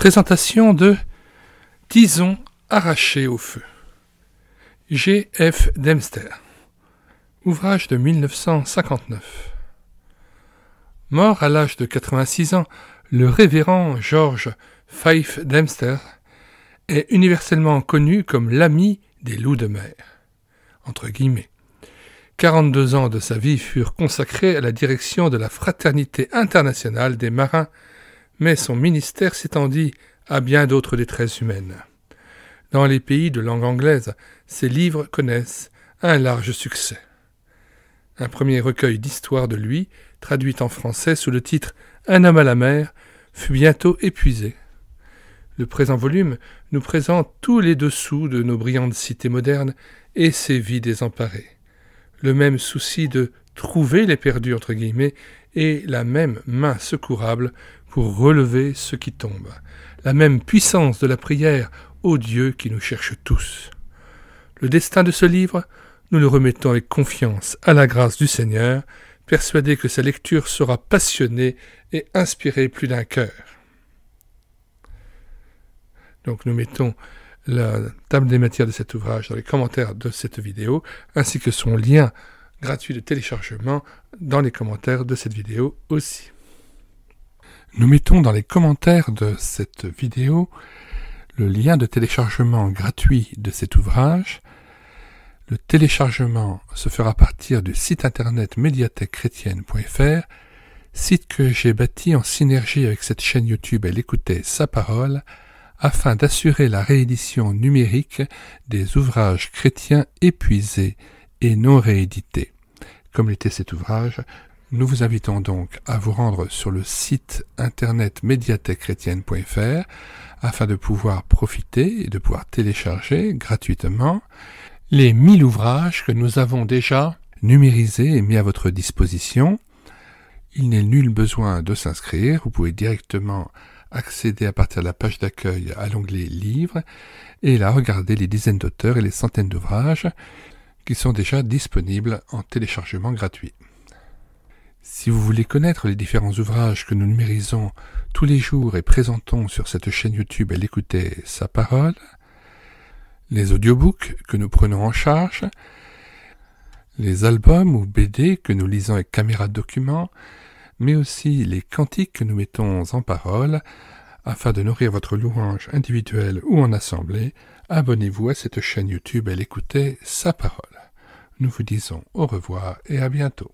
Présentation de Tison arraché au feu. G. F. Dempster. Ouvrage de 1959. Mort à l'âge de 86 ans, le révérend George Fife Dempster est universellement connu comme l'ami des loups de mer. Entre guillemets. 42 ans de sa vie furent consacrés à la direction de la Fraternité internationale des marins mais son ministère s'étendit à bien d'autres détresses humaines. Dans les pays de langue anglaise, ses livres connaissent un large succès. Un premier recueil d'histoires de lui, traduit en français sous le titre Un homme à la mer, fut bientôt épuisé. Le présent volume nous présente tous les dessous de nos brillantes cités modernes et ses vies désemparées. Le même souci de trouver les perdus entre guillemets et la même main secourable pour relever ceux qui tombent, la même puissance de la prière au Dieu qui nous cherche tous. Le destin de ce livre, nous le remettons avec confiance à la grâce du Seigneur, persuadés que sa lecture sera passionnée et inspirée plus d'un cœur. Donc nous mettons la table des matières de cet ouvrage dans les commentaires de cette vidéo, ainsi que son lien gratuit de téléchargement dans les commentaires de cette vidéo aussi. Nous mettons dans les commentaires de cette vidéo le lien de téléchargement gratuit de cet ouvrage. Le téléchargement se fera à partir du site internet médiathèquechrétienne.fr, site que j'ai bâti en synergie avec cette chaîne YouTube Elle écoutait sa parole, afin d'assurer la réédition numérique des ouvrages chrétiens épuisés et non réédité, comme l'était cet ouvrage. Nous vous invitons donc à vous rendre sur le site internet médiathèquechrétienne.fr afin de pouvoir profiter et de pouvoir télécharger gratuitement les 1000 ouvrages que nous avons déjà numérisés et mis à votre disposition. Il n'est nul besoin de s'inscrire, vous pouvez directement accéder à partir de la page d'accueil à l'onglet Livres et là regarder les dizaines d'auteurs et les centaines d'ouvrages qui sont déjà disponibles en téléchargement gratuit. Si vous voulez connaître les différents ouvrages que nous numérisons tous les jours et présentons sur cette chaîne YouTube à l'écouter sa parole, les audiobooks que nous prenons en charge, les albums ou BD que nous lisons avec caméra document, mais aussi les cantiques que nous mettons en parole, afin de nourrir votre louange individuelle ou en assemblée, abonnez-vous à cette chaîne YouTube à écoutait sa parole. Nous vous disons au revoir et à bientôt.